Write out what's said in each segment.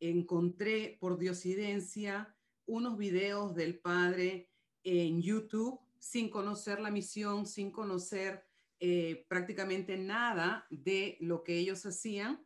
encontré por diosidencia unos videos del padre en YouTube sin conocer la misión, sin conocer eh, prácticamente nada de lo que ellos hacían.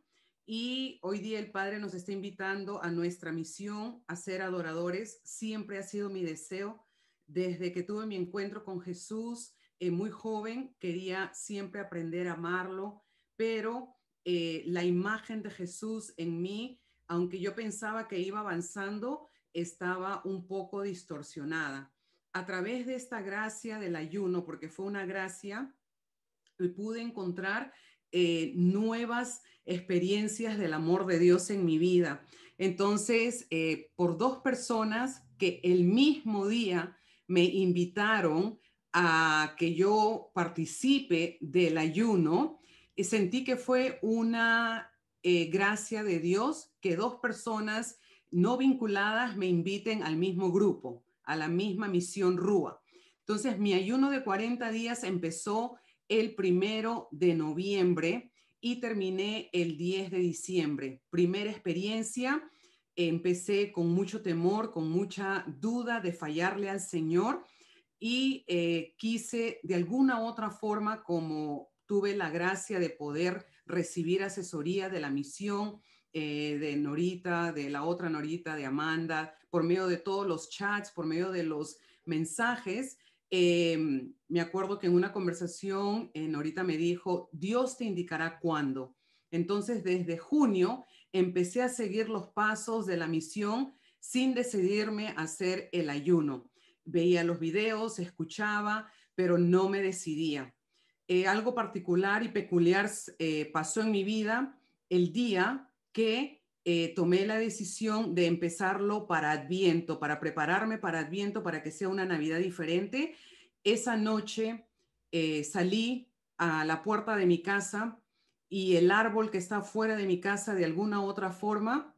Y hoy día el Padre nos está invitando a nuestra misión, a ser adoradores. Siempre ha sido mi deseo. Desde que tuve mi encuentro con Jesús, eh, muy joven, quería siempre aprender a amarlo, pero eh, la imagen de Jesús en mí, aunque yo pensaba que iba avanzando, estaba un poco distorsionada. A través de esta gracia del ayuno, porque fue una gracia, pude encontrar eh, nuevas experiencias del amor de Dios en mi vida. Entonces, eh, por dos personas que el mismo día me invitaron a que yo participe del ayuno, sentí que fue una eh, gracia de Dios que dos personas no vinculadas me inviten al mismo grupo, a la misma misión Rúa. Entonces, mi ayuno de 40 días empezó el primero de noviembre y terminé el 10 de diciembre. Primera experiencia, empecé con mucho temor, con mucha duda de fallarle al Señor y eh, quise de alguna u otra forma como tuve la gracia de poder recibir asesoría de la misión eh, de Norita, de la otra Norita, de Amanda, por medio de todos los chats, por medio de los mensajes. Em, me acuerdo que en una conversación eh, Norita me dijo, Dios te indicará cuándo. Entonces, desde junio empecé a seguir los pasos de la misión sin decidirme a hacer el ayuno. Veía los videos, escuchaba, pero no me decidía. Eh, algo particular y peculiar eh, pasó en mi vida el día que eh, tomé la decisión de empezarlo para Adviento, para prepararme para Adviento, para que sea una Navidad diferente. Esa noche salí a la puerta de mi casa y el árbol que está fuera de mi casa de alguna u otra forma,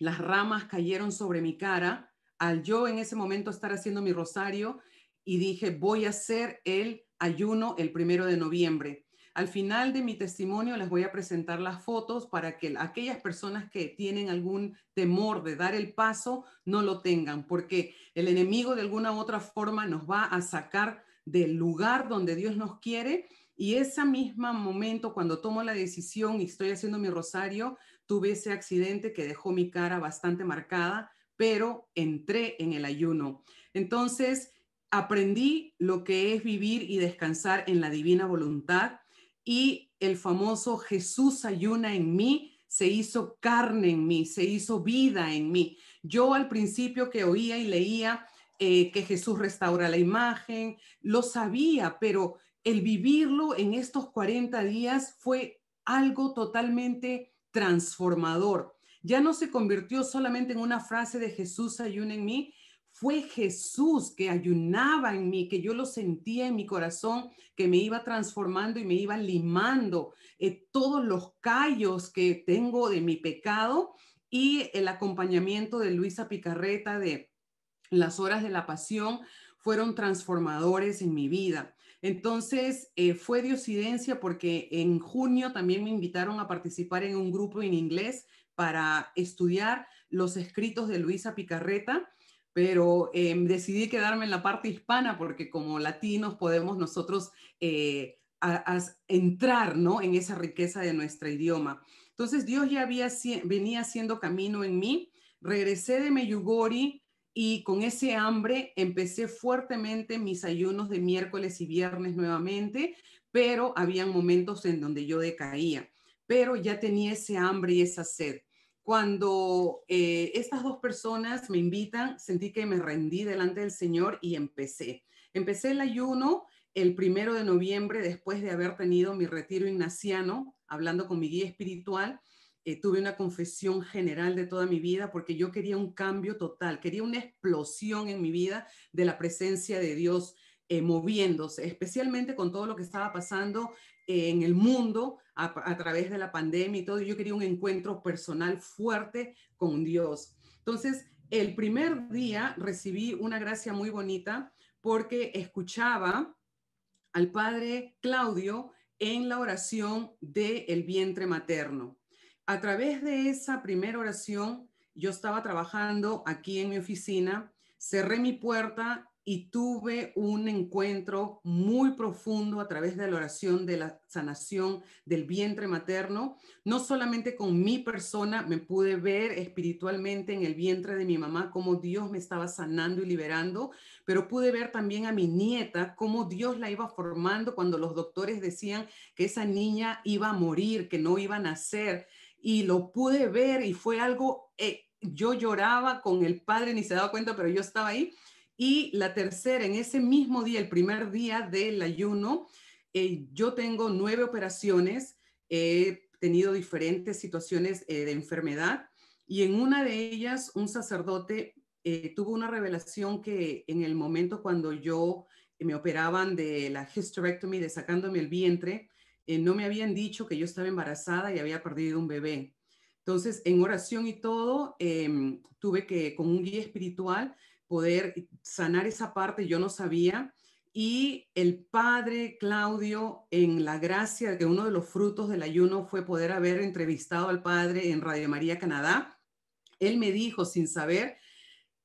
las ramas cayeron sobre mi cara al yo en ese momento estar haciendo mi rosario y dije, voy a ser el ayuno el primero de noviembre. Al final de mi testimonio les voy a presentar las fotos para que aquellas personas que tienen algún temor de dar el paso no lo tengan, porque el enemigo de alguna u otra forma nos va a sacar del lugar donde Dios nos quiere y ese mismo momento cuando tomo la decisión y estoy haciendo mi rosario, tuve ese accidente que dejó mi cara bastante marcada, pero entré en el ayuno. Entonces, aprendí lo que es vivir y descansar en la divina voluntad y el famoso Jesús ayuna en mí, se hizo carne en mí, se hizo vida en mí. Yo al principio que oía y leía eh, que Jesús restaura la imagen, lo sabía, pero el vivirlo en estos 40 días fue algo totalmente transformador. Ya no se convirtió solamente en una frase de Jesús ayuna en mí, fue Jesús que ayunaba en mí, que yo lo sentía en mi corazón, que me iba transformando y me iba limando eh, todos los callos que tengo de mi pecado y el acompañamiento de Luisa Picarreta de las horas de la pasión fueron transformadores en mi vida. Entonces eh, fue diocidencia porque en junio también me invitaron a participar en un grupo en inglés para estudiar los escritos de Luisa Picarreta pero em, decidí quedarme en la parte hispana porque como latinos podemos nosotros eh, entrar ¿no? en esa riqueza de nuestro idioma. Entonces Dios ya había, venía haciendo camino en mí. Regresé de Meyugori y con ese hambre empecé fuertemente mis ayunos de miércoles y viernes nuevamente, pero habían momentos en donde yo decaía, pero ya tenía ese hambre y esa sed. Cuando eh, estas dos personas me invitan, sentí que me rendí delante del Señor y empecé. Empecé el ayuno el primero de noviembre después de haber tenido mi retiro ignaciano, hablando con mi guía espiritual. Eh, tuve una confesión general de toda mi vida porque yo quería un cambio total, quería una explosión en mi vida de la presencia de Dios eh, moviéndose, especialmente con todo lo que estaba pasando en el mundo a, través de la pandemia y todo, yo quería un encuentro personal fuerte con Dios. Entonces, el primer día recibí una gracia muy bonita porque escuchaba al padre Claudio en la oración del vientre materno. A través de esa primera oración, yo estaba trabajando aquí en mi oficina, cerré mi puerta y tuve un encuentro muy profundo a través de la oración de la sanación del vientre materno. No solamente con mi persona, me pude ver espiritualmente en el vientre de mi mamá cómo Dios me estaba sanando y liberando, pero pude ver también a mi nieta cómo Dios la iba formando cuando los doctores decían que esa niña iba a morir, que no iba a nacer. Y lo pude ver y fue algo, eh, yo lloraba con el padre, ni se daba cuenta, pero yo estaba ahí y la tercera, en ese mismo día, el primer día del ayuno, eh, yo tengo nueve operaciones, he tenido diferentes situaciones eh, de enfermedad y en una de ellas un sacerdote eh, tuvo una revelación que en el momento cuando yo me operaban de la hysterectomy, de sacándome el vientre, no me habían dicho que yo estaba embarazada y había perdido un bebé. Entonces, en oración y todo, em, tuve que, con un guía espiritual, poder sanar esa parte, yo no sabía. Y el padre Claudio, en la gracia de que uno de los frutos del ayuno fue poder haber entrevistado al padre en Radio María Canadá, él me dijo sin saber,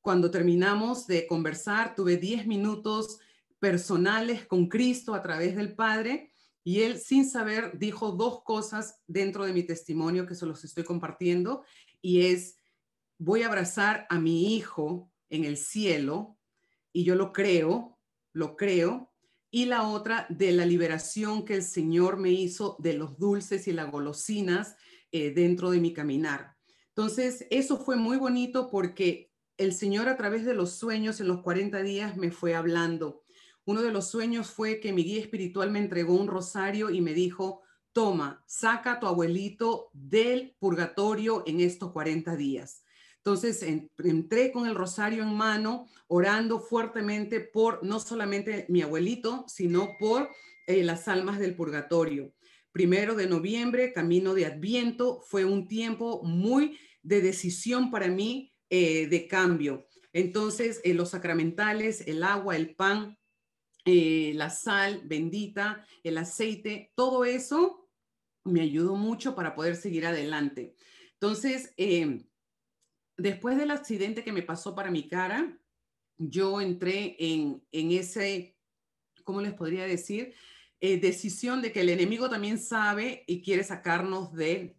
cuando terminamos de conversar, tuve 10 minutos personales con Cristo a través del Padre. Y él, sin saber, dijo dos cosas dentro de mi testimonio que se los estoy compartiendo. Y es, voy a abrazar a mi hijo en el cielo, y yo lo creo, lo creo, y la otra de la liberación que el Señor me hizo de los dulces y las golosinas eh, dentro de mi caminar. Entonces, eso fue muy bonito porque el Señor a través de los sueños en los 40 días me fue hablando. Uno de los sueños fue que mi guía espiritual me entregó un rosario y me dijo, toma, saca a tu abuelito del purgatorio en estos 40 días. Entonces entré con el rosario en mano, orando fuertemente por no solamente mi abuelito, sino por eh, las almas del purgatorio. Primero de noviembre, camino de Adviento, fue un tiempo muy de decisión para mí, eh, de cambio. Entonces, eh, los sacramentales, el agua, el pan, la sal bendita, el aceite, todo eso me ayudó mucho para poder seguir adelante. Entonces, después del accidente que me pasó para mi cara, yo entré en, en ese, ¿cómo les podría decir? Eh, decisión de que el enemigo también sabe y quiere sacarnos del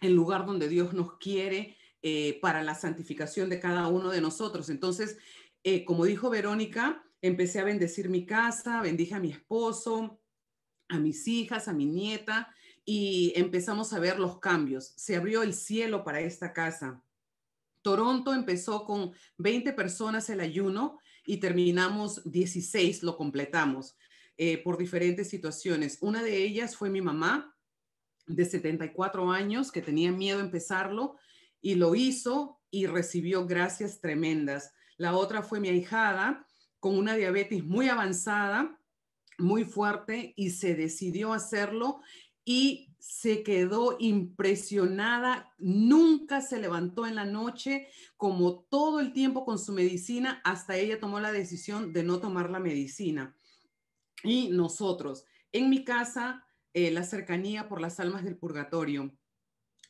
el lugar donde Dios nos quiere eh, para la santificación de cada uno de nosotros. Entonces, eh, como dijo Verónica, empecé a bendecir mi casa, bendije a mi esposo, a mis hijas, a mi nieta, y empezamos a ver los cambios. Se abrió el cielo para esta casa. Toronto empezó con 20 personas el ayuno y terminamos 16, lo completamos eh, por diferentes situaciones. Una de ellas fue mi mamá de 74 años que tenía miedo a empezarlo y lo hizo y recibió gracias tremendas. La otra fue mi ahijada con una diabetes muy avanzada, muy fuerte y se decidió hacerlo y se quedó impresionada, nunca se levantó en la noche, como todo el tiempo con su medicina, hasta ella tomó la decisión de no tomar la medicina. Y nosotros, en mi casa, eh, la cercanía por las almas del purgatorio,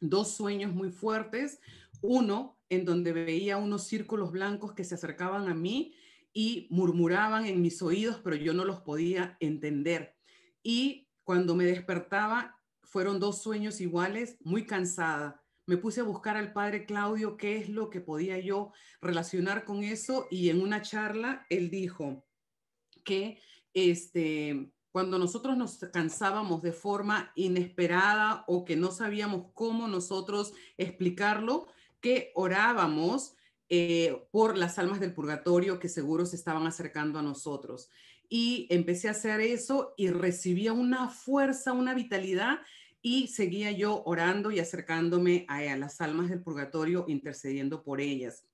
dos sueños muy fuertes, uno en donde veía unos círculos blancos que se acercaban a mí y murmuraban en mis oídos, pero yo no los podía entender. Y cuando me despertaba fueron dos sueños iguales, muy cansada. Me puse a buscar al padre Claudio qué es lo que podía yo relacionar con eso y en una charla él dijo que este, cuando nosotros nos cansábamos de forma inesperada o que no sabíamos cómo nosotros explicarlo, que orábamos eh, por las almas del purgatorio que seguro se estaban acercando a nosotros. Y empecé a hacer eso y recibía una fuerza, una vitalidad y seguía yo orando y acercándome a, las almas del purgatorio, intercediendo por ellas.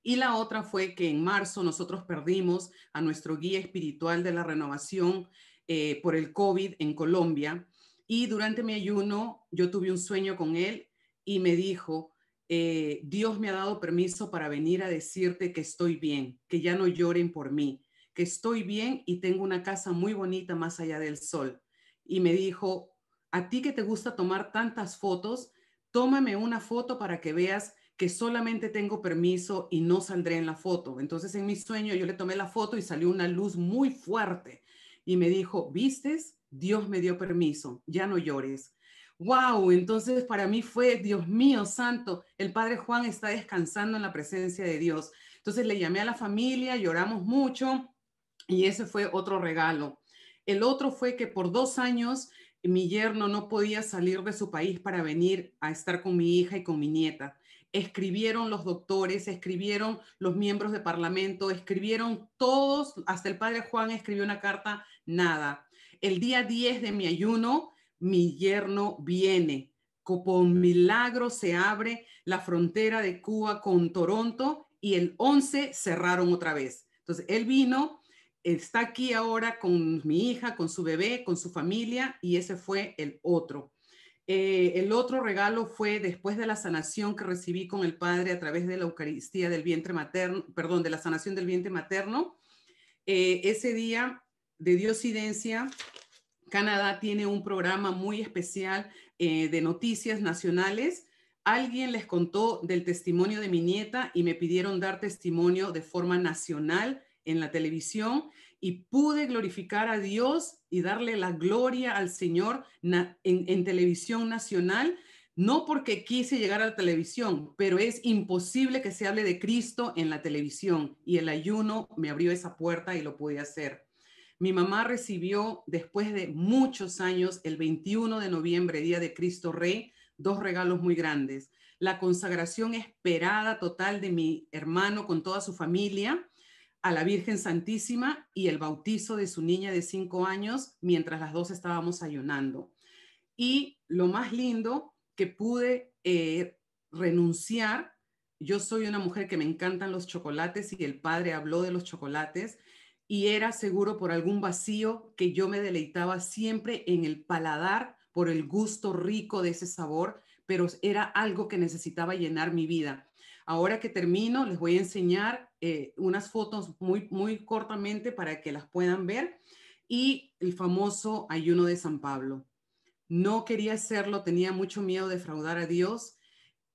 Y la otra fue que en marzo nosotros perdimos a nuestro guía espiritual de la renovación eh, por el COVID en Colombia. Y durante mi ayuno yo tuve un sueño con él y me dijo, eh, Dios me ha dado permiso para venir a decirte que estoy bien, que ya no lloren por mí, que estoy bien y tengo una casa muy bonita más allá del sol. Y me dijo, a ti que te gusta tomar tantas fotos, tómame una foto para que veas que solamente tengo permiso y no saldré en la foto. Entonces en mi sueño yo le tomé la foto y salió una luz muy fuerte y me dijo, ¿vistes? Dios me dio permiso, ya no llores. Wow, entonces para mí fue, Dios mío santo, el Padre Juan está descansando en la presencia de Dios. Entonces le llamé a la familia, lloramos mucho y ese fue otro regalo. El otro fue que por dos años mi yerno no podía salir de su país para venir a estar con mi hija y con mi nieta. Escribieron los doctores, escribieron los miembros de parlamento, escribieron todos, hasta el padre Juan escribió una carta, nada. El día 10 de mi ayuno, mi yerno viene. Como milagro se abre la frontera de Cuba con Toronto y el 11 cerraron otra vez. Entonces, él vino, está aquí ahora con mi hija, con su bebé, con su familia, y ese fue el otro. Eh, el otro regalo fue después de la sanación que recibí con el Padre a través de la Eucaristía del vientre materno, perdón, de la sanación del vientre materno. Eh, ese día de Diosidencia, Canadá tiene un programa muy especial eh, de noticias nacionales. Alguien les contó del testimonio de mi nieta y me pidieron dar testimonio de forma nacional en la televisión y pude glorificar a Dios y darle la gloria al Señor en, televisión nacional, no porque quise llegar a la televisión, pero es imposible que se hable de Cristo en la televisión y el ayuno me abrió esa puerta y lo pude hacer. Mi mamá recibió después de muchos años, el 21 de noviembre, Día de Cristo Rey, dos regalos muy grandes. La consagración esperada total de mi hermano con toda su familia a la Virgen Santísima y el bautizo de su niña de cinco años mientras las dos estábamos ayunando. Y lo más lindo que pude eh, renunciar, yo soy una mujer que me encantan los chocolates y el padre habló de los chocolates y era seguro por algún vacío que yo me deleitaba siempre en el paladar por el gusto rico de ese sabor, pero era algo que necesitaba llenar mi vida. Ahora que termino, les voy a enseñar eh, unas fotos muy, muy cortamente para que las puedan ver y el famoso ayuno de San Pablo. No quería hacerlo, tenía mucho miedo de defraudar a Dios.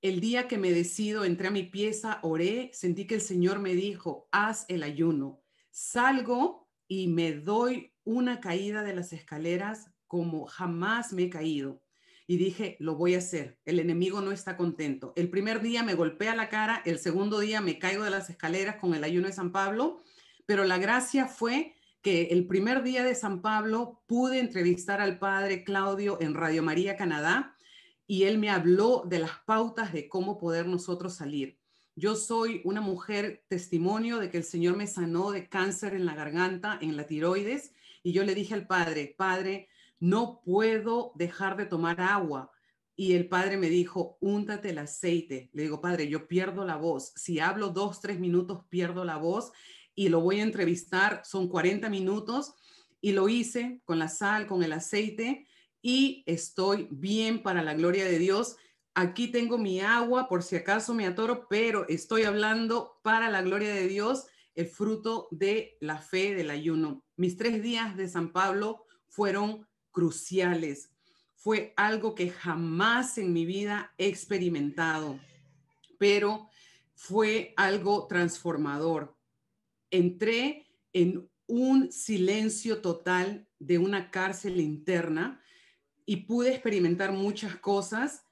El día que me decido, entré a mi pieza, oré, sentí que el Señor me dijo, haz el ayuno. Salgo y me doy una caída de las escaleras como jamás me he caído y dije, lo voy a hacer, el enemigo no está contento. El primer día me golpea la cara, el segundo día me caigo de las escaleras con el ayuno de San Pablo, pero la gracia fue que el primer día de San Pablo pude entrevistar al padre Claudio en Radio María Canadá y él me habló de las pautas de cómo poder nosotros salir. Yo soy una mujer testimonio de que el Señor me sanó de cáncer en la garganta, en la tiroides, y yo le dije al padre, padre, no puedo dejar de tomar agua. Y el padre me dijo, úntate el aceite. Le digo, padre, yo pierdo la voz. Si hablo dos, tres minutos, pierdo la voz y lo voy a entrevistar. Son 40 minutos y lo hice con la sal, con el aceite y estoy bien para la gloria de Dios. Aquí tengo mi agua por si acaso me atoro, pero estoy hablando para la gloria de Dios, el fruto de la fe del ayuno. Mis tres días de San Pablo fueron cruciales. Fue algo que jamás en mi vida he experimentado, pero fue algo transformador. Entré en un silencio total de una cárcel interna y pude experimentar muchas cosas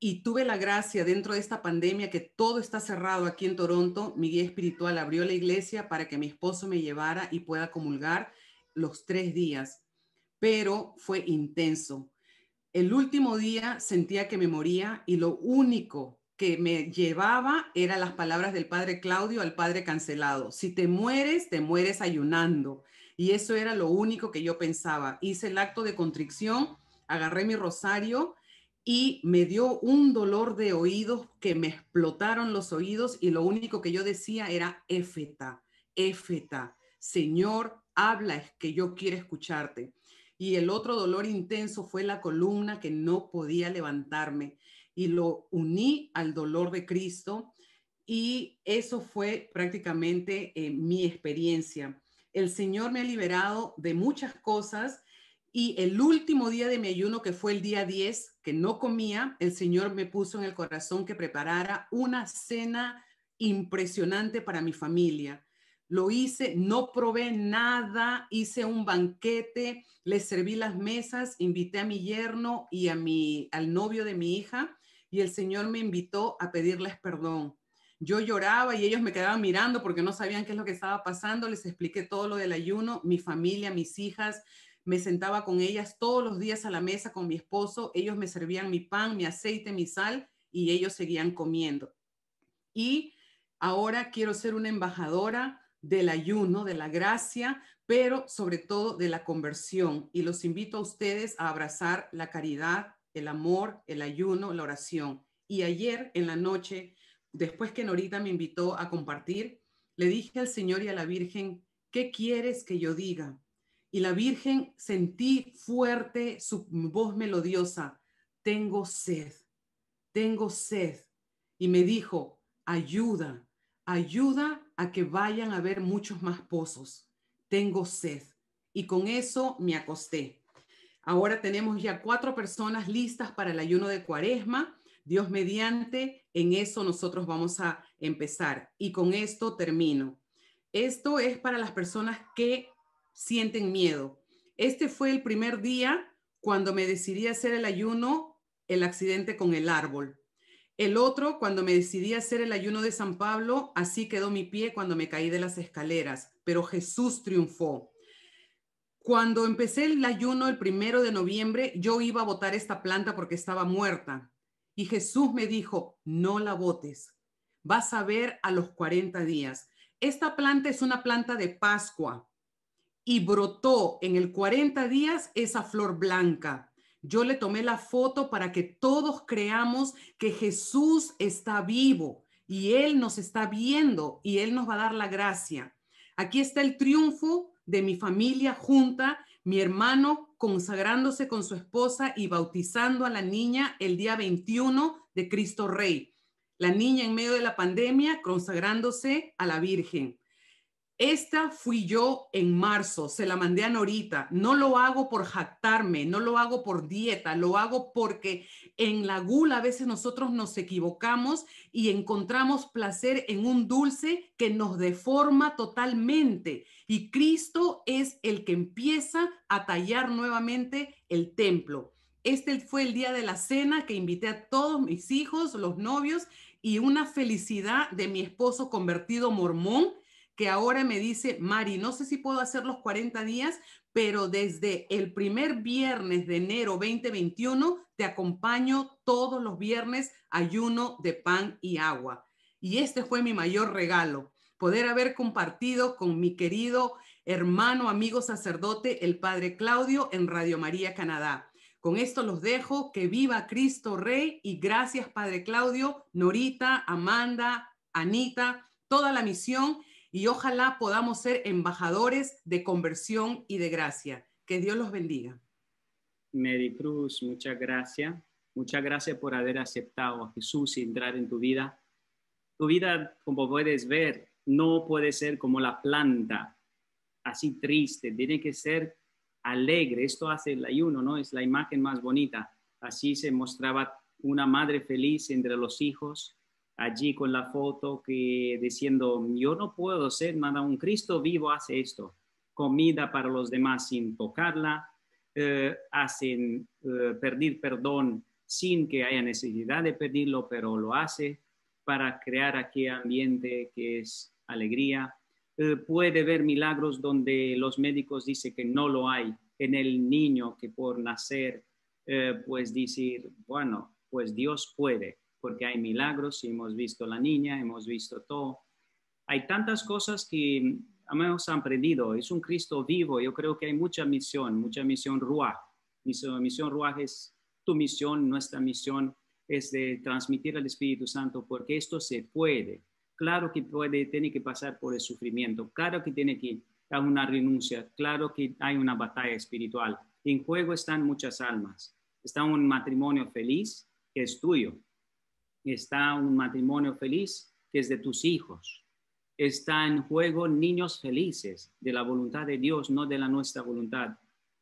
y tuve la gracia dentro de esta pandemia que todo está cerrado aquí en Toronto, mi guía espiritual abrió la iglesia para que mi esposo me llevara y pueda comulgar los tres días pero fue intenso. El último día sentía que me moría y lo único que me llevaba eran las palabras del padre Claudio al padre cancelado. Si te mueres, te mueres ayunando. Y eso era lo único que yo pensaba. Hice el acto de contrición, agarré mi rosario y me dio un dolor de oídos que me explotaron los oídos y lo único que yo decía era éfeta, éfeta. Señor, habla, es que yo quiero escucharte. Y el otro dolor intenso fue la columna que no podía levantarme y lo uní al dolor de Cristo y eso fue prácticamente eh, mi experiencia. El Señor me ha liberado de muchas cosas y el último día de mi ayuno, que fue el día 10, que no comía, el Señor me puso en el corazón que preparara una cena impresionante para mi familia lo hice, no probé nada, hice un banquete, les serví las mesas, invité a mi yerno y a mi, al novio de mi hija y el Señor me invitó a pedirles perdón. Yo lloraba y ellos me quedaban mirando porque no sabían qué es lo que estaba pasando, les expliqué todo lo del ayuno, mi familia, mis hijas, me sentaba con ellas todos los días a la mesa con mi esposo, ellos me servían mi pan, mi aceite, mi sal y ellos seguían comiendo. Y ahora quiero ser una embajadora del ayuno, de la gracia, pero sobre todo de la conversión. Y los invito a ustedes a abrazar la caridad, el amor, el ayuno, la oración. Y ayer en la noche, después que Norita me invitó a compartir, le dije al Señor y a la Virgen, ¿qué quieres que yo diga? Y la Virgen sentí fuerte su voz melodiosa, tengo sed, tengo sed. Y me dijo, ayuda, ayuda a que vayan a ver muchos más pozos. Tengo sed. Y con eso me acosté. Ahora tenemos ya cuatro personas listas para el ayuno de cuaresma. Dios mediante, en eso nosotros vamos a empezar. Y con esto termino. Esto es para las personas que sienten miedo. Este fue el primer día cuando me decidí hacer el ayuno, el accidente con el árbol. El otro, cuando me decidí a hacer el ayuno de San Pablo, así quedó mi pie cuando me caí de las escaleras, pero Jesús triunfó. Cuando empecé el ayuno el primero de noviembre, yo iba a botar esta planta porque estaba muerta. Y Jesús me dijo, no la botes, vas a ver a los 40 días. Esta planta es una planta de Pascua y brotó en el 40 días esa flor blanca yo le tomé la foto para que todos creamos que Jesús está vivo y Él nos está viendo y Él nos va a dar la gracia. Aquí está el triunfo de mi familia junta, mi hermano consagrándose con su esposa y bautizando a la niña el día 21 de Cristo Rey. La niña en medio de la pandemia consagrándose a la Virgen. Esta fui yo en marzo, se la mandé a Norita. No lo hago por jactarme, no lo hago por dieta, lo hago porque en la gula a veces nosotros nos equivocamos y encontramos placer en un dulce que nos deforma totalmente. Y Cristo es el que empieza a tallar nuevamente el templo. Este fue el día de la cena que invité a todos mis hijos, los novios, y una felicidad de mi esposo convertido mormón que ahora me dice, Mari, no sé si puedo hacer los 40 días, pero desde el primer viernes de enero 2021 te acompaño todos los viernes ayuno de pan y agua. Y este fue mi mayor regalo, poder haber compartido con mi querido hermano, amigo sacerdote, el Padre Claudio en Radio María Canadá. Con esto los dejo, que viva Cristo Rey y gracias Padre Claudio, Norita, Amanda, Anita, toda la misión y ojalá podamos ser embajadores de conversión y de gracia. Que Dios los bendiga. Mary Cruz, muchas gracias. Muchas gracias por haber aceptado a Jesús y entrar en tu vida. Tu vida, como puedes ver, no puede ser como la planta, así triste. Tiene que ser alegre. Esto hace el ayuno, ¿no? Es la imagen más bonita. Así se mostraba una madre feliz entre los hijos, allí con la foto que diciendo, yo no puedo ser nada, un Cristo vivo hace esto, comida para los demás sin tocarla, eh, hacen eh, pedir perdón sin que haya necesidad de pedirlo, pero lo hace para crear aquí ambiente que es alegría. Eh, puede ver milagros donde los médicos dicen que no lo hay, en el niño que por nacer, pues decir, bueno, pues Dios puede porque hay milagros y hemos visto la niña, hemos visto todo. Hay tantas cosas que mm, hemos aprendido. Es un Cristo vivo. Yo creo que hay mucha misión, mucha misión mi Misión Ruach es tu misión, nuestra misión es de transmitir al Espíritu Santo porque esto se puede. Claro que puede, tiene que pasar por el sufrimiento, claro que tiene que dar una renuncia, claro que hay una batalla espiritual. En juego están muchas almas. Está un matrimonio feliz que es tuyo, está un matrimonio feliz que es de tus hijos. Está en juego niños felices de la voluntad de Dios, no de la nuestra voluntad.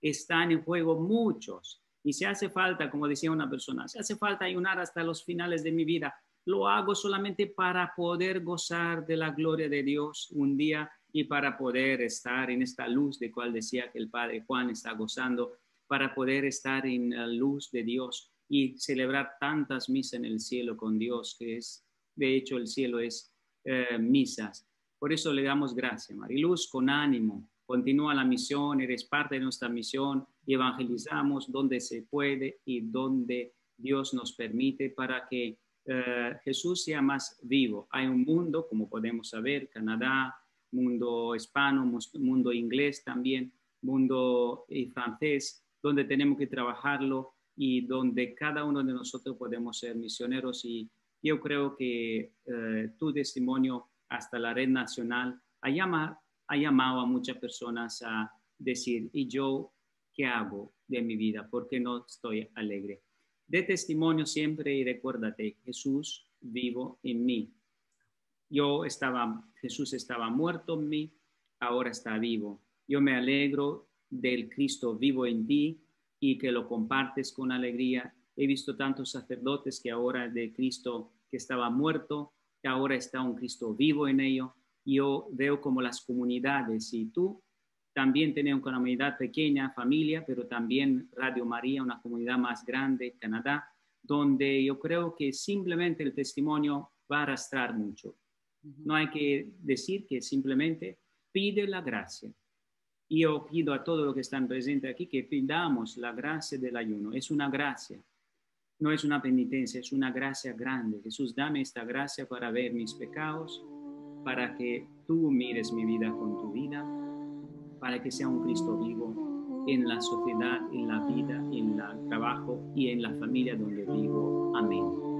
Están en juego muchos. Y se hace falta, como decía una persona, se hace falta ayunar hasta los finales de mi vida, lo hago solamente para poder gozar de la gloria de Dios un día y para poder estar en esta luz de cual decía que el Padre Juan está gozando, para poder estar en la luz de Dios y celebrar tantas misas en el cielo con Dios, que es, de hecho, el cielo es eh, misas. Por eso le damos gracias, Mariluz, con ánimo. Continúa la misión, eres parte de nuestra misión y evangelizamos donde se puede y donde Dios nos permite para que eh, Jesús sea más vivo. Hay un mundo, como podemos saber, Canadá, mundo hispano, mundo inglés también, mundo eh, francés, donde tenemos que trabajarlo y donde cada uno de nosotros podemos ser misioneros. Y yo creo que eh, tu testimonio hasta la red nacional ha, ha llamado a muchas personas a decir, ¿y yo qué hago de mi vida? ¿Por qué no estoy alegre? De testimonio siempre y recuérdate, Jesús vivo en mí. Yo estaba, Jesús estaba muerto en mí, ahora está vivo. Yo me alegro del Cristo vivo en ti y que lo compartes con alegría. He visto tantos sacerdotes que ahora de Cristo que estaba muerto, que ahora está un Cristo vivo en ello. Yo veo como las comunidades y tú también tienes una comunidad pequeña, familia, pero también Radio María, una comunidad más grande, Canadá, donde yo creo que simplemente el testimonio va a arrastrar mucho. No hay que decir que simplemente pide la gracia, y yo pido a todos los que están presentes aquí que pidamos la gracia del ayuno. Es una gracia, no es una penitencia, es una gracia grande. Jesús, dame esta gracia para ver mis pecados, para que tú mires mi vida con tu vida, para que sea un Cristo vivo en la sociedad, en la vida, en el trabajo y en la familia donde vivo. Amén.